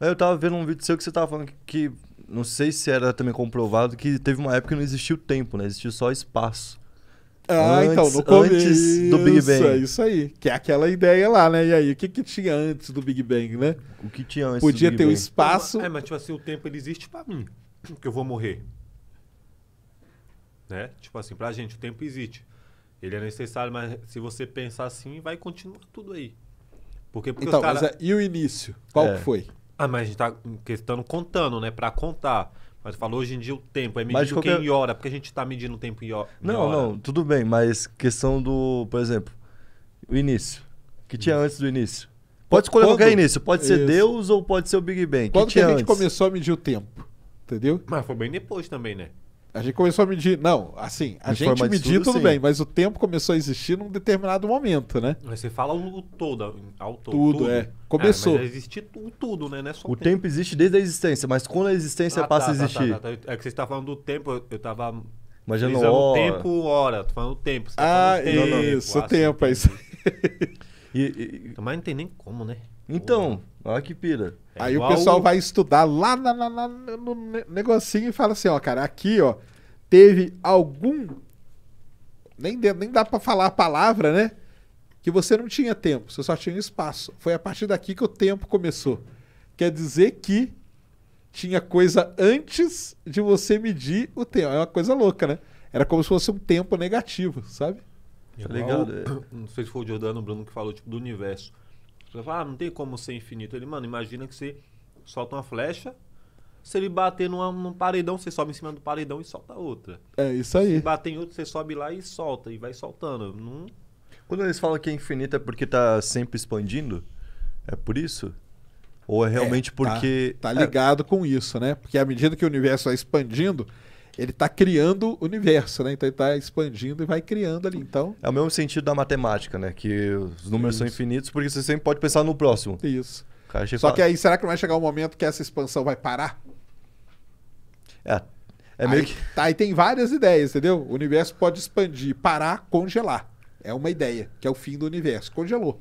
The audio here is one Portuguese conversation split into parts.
Eu tava vendo um vídeo seu que você tava falando que, que não sei se era também comprovado, que teve uma época que não existia o tempo, né? Existiu só espaço. Ah, antes, então, no começo. Antes do Big é Bang. É isso aí. Que é aquela ideia lá, né? E aí, o que, que tinha antes do Big Bang, né? O que tinha antes Podia do Big ter o espaço. É, mas tipo assim, o tempo ele existe para mim, porque eu vou morrer. Né? Tipo assim, pra gente o tempo existe. Ele é necessário, mas se você pensar assim, vai continuar tudo aí. Porque, porque então, cara... mas é, e o início? Qual é. que foi? Ah, mas a gente tá questão contando, né? Pra contar. Mas falou hoje em dia o tempo, é medido qualquer... quem hora, porque a gente tá medindo o tempo em hora. Não, não, tudo bem, mas questão do, por exemplo, o início. que tinha Isso. Hum. antes do início? Pode escolher Quando... qualquer início, pode ser Isso. Deus ou pode ser o Big Bang. Quando que, que a gente antes? começou a medir o tempo? Entendeu? Mas foi bem depois também, né? A gente começou a medir. Não, assim, a gente medir estudo, tudo sim. bem, mas o tempo começou a existir num determinado momento, né? Mas você fala o, todo, ao todo. Tudo, é. tudo. é. Começou. É, existe tudo, né? Não é só o, tempo. tempo. existe desde a existência, mas quando a existência ah, tá, passa tá, a tá, existir. Tá, tá, é que você está falando do tempo, eu, estava tava. Imaginando hora. tempo, hora. Tô falando tempo. Tá ah, falando tempo, isso, tempo, tempo, é isso E, e... Mas não tem nem como, né? Então, olha que pira. É Aí o pessoal vai estudar lá na, na, na, no negocinho e fala assim, ó, cara, aqui, ó, teve algum. Nem, nem dá para falar a palavra, né? Que você não tinha tempo, você só tinha espaço. Foi a partir daqui que o tempo começou. Quer dizer que tinha coisa antes de você medir o tempo. É uma coisa louca, né? Era como se fosse um tempo negativo, sabe? Tá Legal. É. Não sei se foi o Jordano Bruno que falou, tipo, do universo. Você fala, ah, não tem como ser infinito. Ele, mano, imagina que você solta uma flecha, se ele bater numa, num paredão, você sobe em cima do paredão e solta outra. É isso aí. Se bater em outro, você sobe lá e solta, e vai soltando. Não... Quando eles falam que é infinito é porque tá sempre expandindo? É por isso? Ou é realmente é, tá, porque. Tá é ligado é... com isso, né? Porque à medida que o universo vai expandindo, ele está criando o universo, né? Então ele está expandindo e vai criando ali. Então é o mesmo sentido da matemática, né? Que os números Isso. são infinitos porque você sempre pode pensar no próximo. Isso. Cara, Só fala... que aí será que não vai chegar um momento que essa expansão vai parar? É. É meio aí, que... tá, aí tem várias ideias, entendeu? O universo pode expandir, parar, congelar. É uma ideia, que é o fim do universo. Congelou.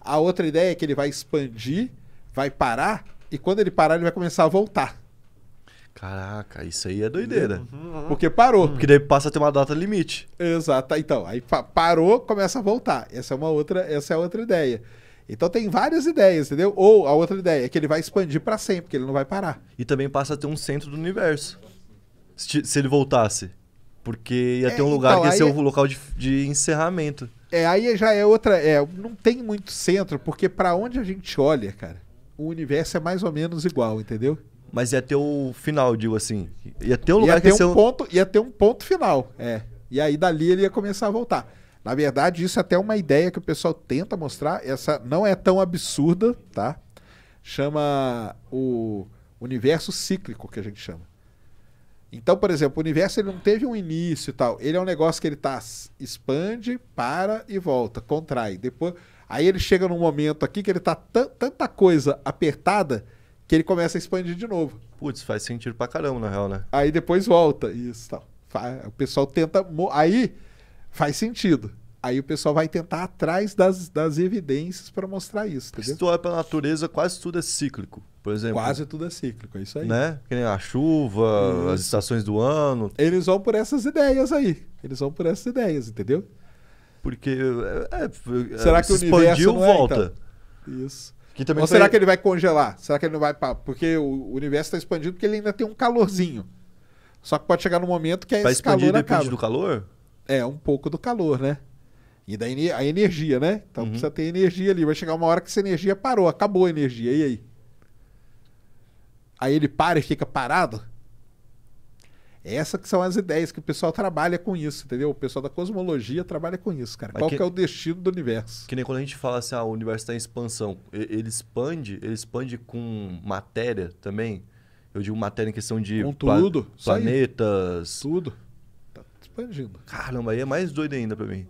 A outra ideia é que ele vai expandir, vai parar, e quando ele parar, ele vai começar a voltar. Caraca, isso aí é doideira. Uhum, uhum. Porque parou. Uhum. Porque daí passa a ter uma data limite. Exato. Então, aí parou, começa a voltar. Essa é uma outra, essa é outra ideia. Então tem várias ideias, entendeu? Ou a outra ideia é que ele vai expandir para sempre, porque ele não vai parar. E também passa a ter um centro do universo. Se, se ele voltasse. Porque ia é, ter um é, lugar então, que ia ser o é... um local de, de encerramento. É, aí já é outra. É, não tem muito centro, porque para onde a gente olha, cara, o universo é mais ou menos igual, entendeu? mas ia ter o final, digo assim. Ia ter o lugar ia ter que ia ser um o... ponto, Ia ter um ponto final, é. E aí dali ele ia começar a voltar. Na verdade, isso é até uma ideia que o pessoal tenta mostrar. Essa não é tão absurda, tá? Chama o universo cíclico, que a gente chama. Então, por exemplo, o universo ele não teve um início e tal. Ele é um negócio que ele tá expande, para e volta, contrai. Depois, aí ele chega num momento aqui que ele tá tanta coisa apertada que ele começa a expandir de novo. Putz, faz sentido pra caramba, na real, né? Aí depois volta, isso tal. O pessoal tenta. Aí faz sentido. Aí o pessoal vai tentar atrás das, das evidências para mostrar isso. Tá Se tu olha pra natureza, quase tudo é cíclico, por exemplo. Quase tudo é cíclico, é isso aí. Né? Que nem a chuva, isso. as estações do ano. Eles vão por essas ideias aí. Eles vão por essas ideias, entendeu? Porque. É, é, Será que o universo. Expandiu, é, então? volta. Então? Isso. Ou será que ele vai congelar? Será que ele não vai. Porque o universo está expandindo porque ele ainda tem um calorzinho. Só que pode chegar no momento que é tá esse calor depende do calor? É, um pouco do calor, né? E da a energia, né? Então uhum. precisa ter energia ali. Vai chegar uma hora que essa energia parou, acabou a energia. E aí? Aí ele para e fica parado? Essas que são as ideias que o pessoal trabalha com isso, entendeu? O pessoal da cosmologia trabalha com isso, cara. Mas Qual que, que, é o destino do universo? Que nem quando a gente fala assim, ah, o universo está em expansão. Ele expande, ele expande com matéria também. Eu digo matéria em questão de com tudo, pla planetas. Tudo. Tá expandindo. Caramba, aí é mais doido ainda para mim.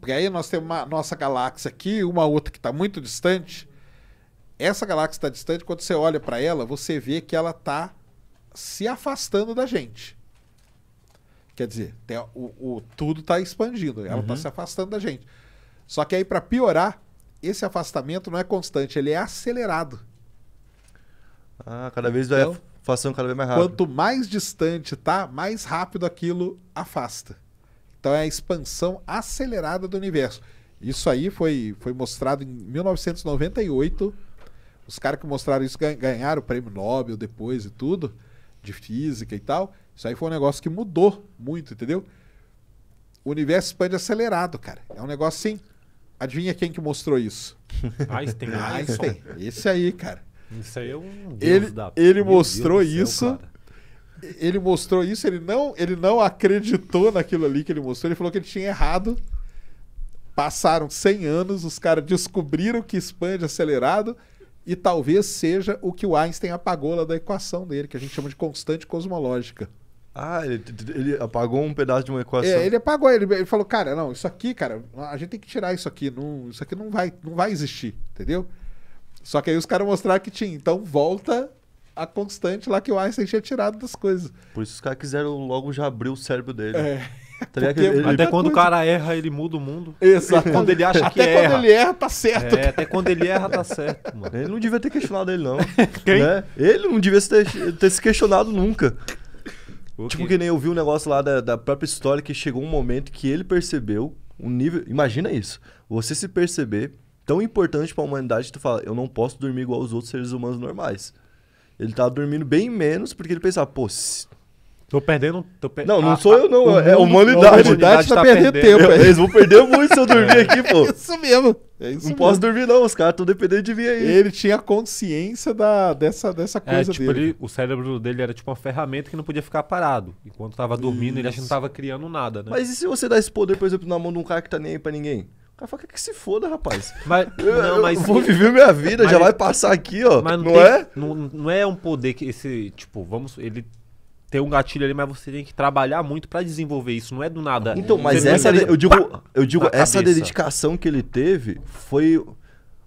Porque aí nós temos uma nossa galáxia aqui, uma outra que está muito distante. Essa galáxia está distante, quando você olha para ela, você vê que ela está se afastando da gente. Quer dizer, tem, o, o, tudo está expandindo, ela está uhum. se afastando da gente. Só que aí, para piorar, esse afastamento não é constante, ele é acelerado. Ah, cada vez então, vai afastando cada vez mais rápido. Quanto mais distante tá, mais rápido aquilo afasta. Então é a expansão acelerada do universo. Isso aí foi, foi mostrado em 1998. Os caras que mostraram isso ganharam o prêmio Nobel depois e tudo de física e tal. Isso aí foi um negócio que mudou muito, entendeu? O universo expande acelerado, cara. É um negócio assim. Adivinha quem que mostrou isso? Einstein. Einstein. Esse aí, cara. Isso aí é um Deus ele, da... ele mostrou isso. Ele mostrou isso, ele não, ele não acreditou naquilo ali que ele mostrou. Ele falou que ele tinha errado. Passaram 100 anos, os caras descobriram que expande acelerado e talvez seja o que o Einstein apagou lá da equação dele, que a gente chama de constante cosmológica. Ah, ele, ele, apagou um pedaço de uma equação. É, ele apagou, ele, ele, falou, cara, não, isso aqui, cara, a gente tem que tirar isso aqui, não, isso aqui não vai, não vai existir, entendeu? Só que aí os caras mostraram que tinha, então volta a constante lá que o Einstein tinha tirado das coisas. Por isso os caras quiseram logo já abrir o cérebro dele. É. Tá Porque, ele, até quando o cara erra, ele muda o mundo. Exato. Quando ele acha até que erra. quando ele erra, tá certo. É, até quando ele erra, tá certo, mano. Ele não devia ter questionado ele, não. Quem? Né? Ele não devia ter, ter se questionado nunca. Okay. Tipo que nem eu vi um negócio lá da, da própria história que chegou um momento que ele percebeu um nível... Imagina isso. Você se perceber tão importante para a humanidade que tu fala, eu não posso dormir igual os outros seres humanos normais. Ele tava dormindo bem menos porque ele pensava, pô, Tô perdendo. Tô per... Não, não a, sou eu, não. é a humanidade. A humanidade tá, tá perdendo, tempo. Eu, é. eles vão perder muito se eu dormir é. aqui, pô. É isso mesmo. É isso não mesmo. posso dormir, não. Os caras estão dependendo de mim aí. Ele tinha consciência da, dessa, dessa é, coisa é, tipo, dele. Ele, o cérebro dele era tipo uma ferramenta que não podia ficar parado. Enquanto tava dormindo, isso. ele que não tava criando nada, né? Mas e se você dá esse poder, por exemplo, na mão de um cara que tá nem aí pra ninguém? O cara fala que, que se foda, rapaz. Mas, não, mas, eu vou viver minha vida, mas, já vai passar aqui, ó. Mas não, não tem, é? Não, não é um poder que esse, tipo, vamos. Ele ter um gatilho ali, mas você tem que trabalhar muito para desenvolver isso, não é do nada. Então, mas essa eu digo, eu digo essa cabeça. dedicação que ele teve foi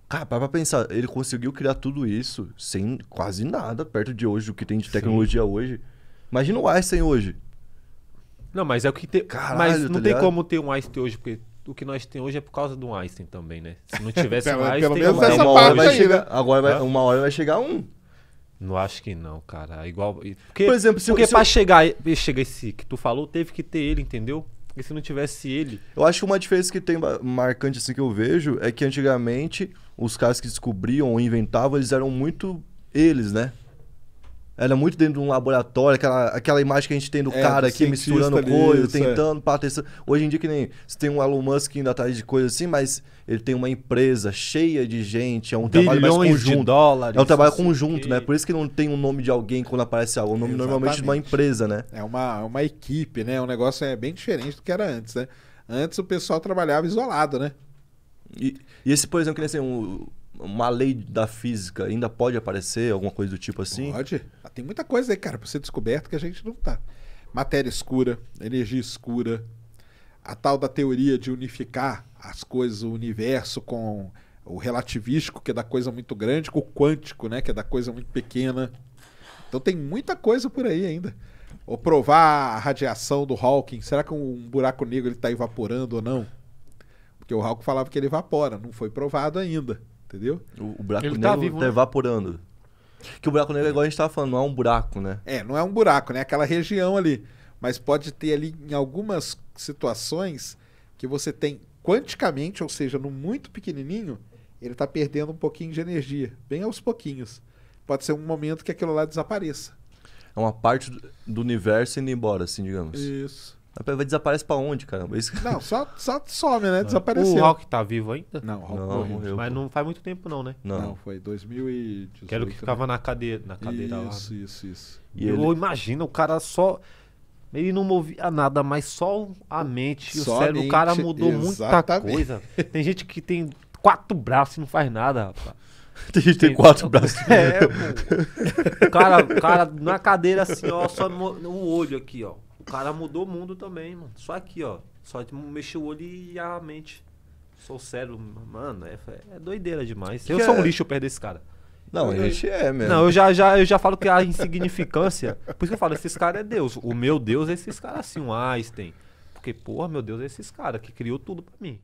Cara, para pensar, ele conseguiu criar tudo isso sem quase nada perto de hoje o que tem de tecnologia Sim. hoje. Imagina o Einstein hoje. Não, mas é o que tem, Caralho, mas tá não tá tem ligado? como ter um Einstein hoje porque o que nós tem hoje é por causa do Einstein também, né? Se não tivesse pelo, Einstein, pelo menos essa é parte vai né? chegar, agora vai, uma hora vai chegar um. Não acho que não, cara. É igual. Porque, Por exemplo, se, porque se pra eu... chegar, chegar esse que tu falou, teve que ter ele, entendeu? Porque se não tivesse ele. Eu acho que uma diferença que tem marcante assim que eu vejo é que antigamente os caras que descobriam ou inventavam, eles eram muito eles, né? Era é muito dentro de um laboratório, aquela, aquela imagem que a gente tem do é, cara aqui misturando coisas, é. tentando, é. Patrícia. Hoje em dia, que nem você tem um Elon Musk indo atrás de coisas assim, mas ele tem uma empresa cheia de gente, é um Bilhões trabalho mais conjunto. De dólares, é um trabalho conjunto, que... né? Por isso que não tem um nome de alguém quando aparece algo. O nome Exatamente. normalmente de uma empresa, né? É uma, uma equipe, né? O um negócio é bem diferente do que era antes, né? Antes o pessoal trabalhava isolado, né? E, e esse, por exemplo, que nem assim, um, uma lei da física ainda pode aparecer, alguma coisa do tipo assim? Pode. Ah, tem muita coisa aí, cara, para ser descoberto que a gente não tá. Matéria escura, energia escura, a tal da teoria de unificar as coisas, o universo com o relativístico, que é da coisa muito grande, com o quântico, né, que é da coisa muito pequena. Então tem muita coisa por aí ainda. Ou provar a radiação do Hawking, será que um buraco negro ele tá evaporando ou não? Porque o Hawking falava que ele evapora, não foi provado ainda. Entendeu? O, o buraco Ele tá negro tá, vivo, tá né? evaporando. Que o buraco negro é igual a gente estava falando, não é um buraco, né? É, não é um buraco, né? Aquela região ali. Mas pode ter ali em algumas situações que você tem quanticamente, ou seja, no muito pequenininho, ele está perdendo um pouquinho de energia, bem aos pouquinhos. Pode ser um momento que aquilo lá desapareça. É uma parte do universo indo embora, assim, digamos. Isso. Vai desaparece pra onde, caramba? Isso... Não, só, só some, né? Desapareceu. O Hulk tá vivo ainda? Não, o Hulk não, morreu. morreu. Mas não faz muito tempo, não, né? Não, não foi 2018. Quero que né? ficava na cadeira, na cadeira né? isso, lá. Isso, isso, E Eu ele... imagino, o cara só. Ele não movia nada, mas só a mente, só o cérebro. o cara mudou exatamente. muita coisa. Tem gente que tem quatro braços e não faz nada, rapaz. Tem gente tem quatro é, braços. É, pô. O cara, cara na cadeira assim, ó, só no olho aqui, ó. O cara mudou o mundo também, mano. Só aqui, ó. Só mexeu o olho e a mente. Sou sério, mano. É, é doideira demais. eu que sou é? um lixo perto desse cara. Não, eu, a gente é mesmo. Não, eu já, já, eu já falo que a insignificância. por isso que eu falo, esses caras é Deus. O meu Deus é esses caras assim, um Einstein. Porque, porra, meu Deus, é esses caras que criou tudo pra mim.